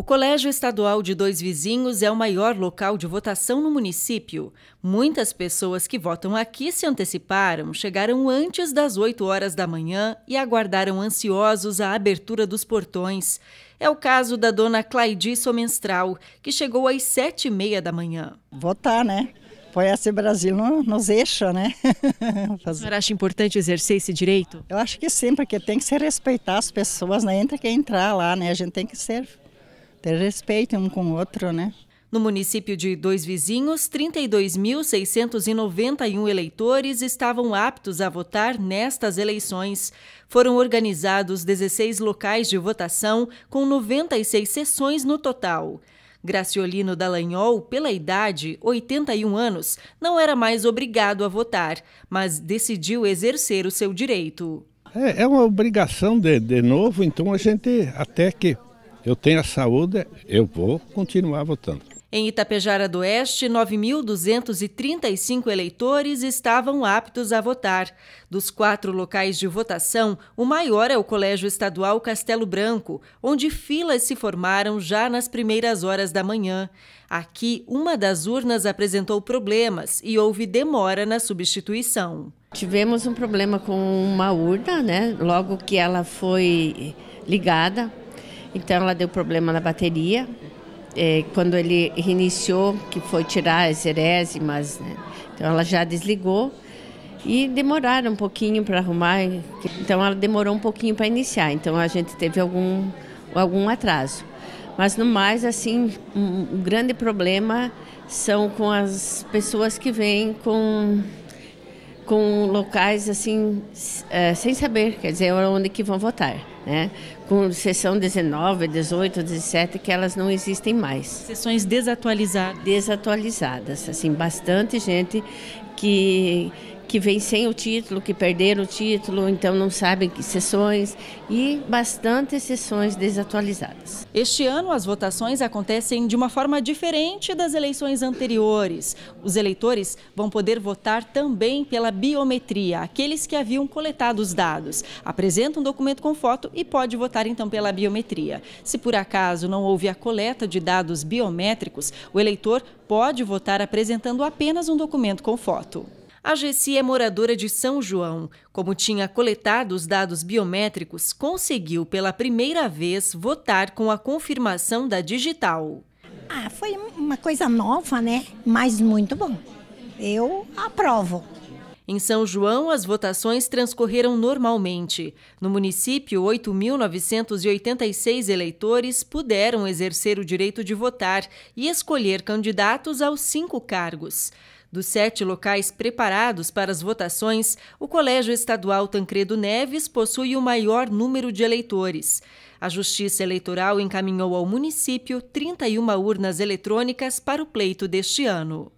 O Colégio Estadual de Dois Vizinhos é o maior local de votação no município. Muitas pessoas que votam aqui se anteciparam, chegaram antes das 8 horas da manhã e aguardaram ansiosos a abertura dos portões. É o caso da dona Claidi Somestral, que chegou às sete e meia da manhã. Votar, né? Foi esse Brasil nos deixa, né? A senhora acha importante exercer esse direito? Eu acho que sim, porque tem que se respeitar as pessoas, né? Entra quem entrar lá, né? A gente tem que ser ter respeito um com o outro, né? No município de Dois Vizinhos, 32.691 eleitores estavam aptos a votar nestas eleições. Foram organizados 16 locais de votação, com 96 sessões no total. Graciolino Dallagnol, pela idade, 81 anos, não era mais obrigado a votar, mas decidiu exercer o seu direito. É, é uma obrigação de, de novo, então a gente até que eu tenho a saúde, eu vou continuar votando. Em Itapejara do Oeste, 9.235 eleitores estavam aptos a votar. Dos quatro locais de votação, o maior é o Colégio Estadual Castelo Branco, onde filas se formaram já nas primeiras horas da manhã. Aqui, uma das urnas apresentou problemas e houve demora na substituição. Tivemos um problema com uma urna, né? Logo que ela foi ligada, então ela deu problema na bateria. É, quando ele reiniciou, que foi tirar as erésimas, né? então ela já desligou e demoraram um pouquinho para arrumar. Então ela demorou um pouquinho para iniciar. Então a gente teve algum algum atraso. Mas no mais, assim, um grande problema são com as pessoas que vêm com com locais assim é, sem saber, quer dizer, onde que vão votar né? com sessão 19, 18, 17, que elas não existem mais. Sessões desatualizadas. Desatualizadas, assim, bastante gente que que vem sem o título, que perderam o título, então não sabem que sessões e bastante sessões desatualizadas. Este ano as votações acontecem de uma forma diferente das eleições anteriores. Os eleitores vão poder votar também pela biometria, aqueles que haviam coletado os dados, apresentam um documento com foto e pode votar então pela biometria. Se por acaso não houve a coleta de dados biométricos, o eleitor pode votar apresentando apenas um documento com foto. A Gessi é moradora de São João. Como tinha coletado os dados biométricos, conseguiu pela primeira vez votar com a confirmação da digital. Ah, foi uma coisa nova, né? Mas muito bom. Eu aprovo. Em São João, as votações transcorreram normalmente. No município, 8.986 eleitores puderam exercer o direito de votar e escolher candidatos aos cinco cargos. Dos sete locais preparados para as votações, o Colégio Estadual Tancredo Neves possui o maior número de eleitores. A Justiça Eleitoral encaminhou ao município 31 urnas eletrônicas para o pleito deste ano.